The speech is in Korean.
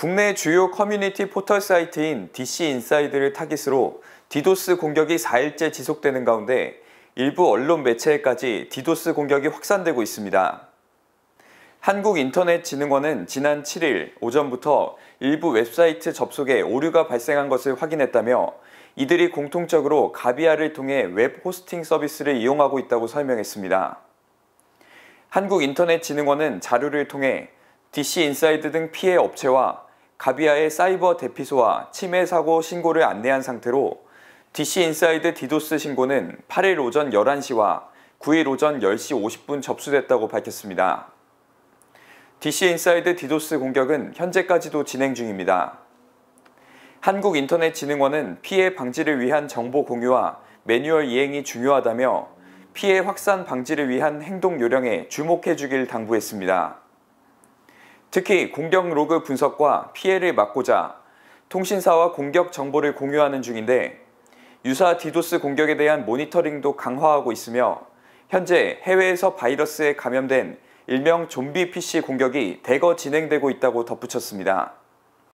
국내 주요 커뮤니티 포털 사이트인 DC 인사이드를 타깃으로 디도스 공격이 4일째 지속되는 가운데 일부 언론 매체에까지 디도스 공격이 확산되고 있습니다. 한국인터넷진흥원은 지난 7일 오전부터 일부 웹사이트 접속에 오류가 발생한 것을 확인했다며 이들이 공통적으로 가비아를 통해 웹 호스팅 서비스를 이용하고 있다고 설명했습니다. 한국인터넷진흥원은 자료를 통해 DC인사이드 등 피해 업체와 가비아의 사이버 대피소와 침해 사고 신고를 안내한 상태로 DC 인사이드 디도스 신고는 8일 오전 11시와 9일 오전 10시 50분 접수됐다고 밝혔습니다. DC 인사이드 디도스 공격은 현재까지도 진행 중입니다. 한국인터넷진흥원은 피해 방지를 위한 정보 공유와 매뉴얼 이행이 중요하다며 피해 확산 방지를 위한 행동 요령에 주목해 주길 당부했습니다. 특히 공격 로그 분석과 피해를 막고자 통신사와 공격 정보를 공유하는 중인데 유사 디도스 공격에 대한 모니터링도 강화하고 있으며 현재 해외에서 바이러스에 감염된 일명 좀비 PC 공격이 대거 진행되고 있다고 덧붙였습니다.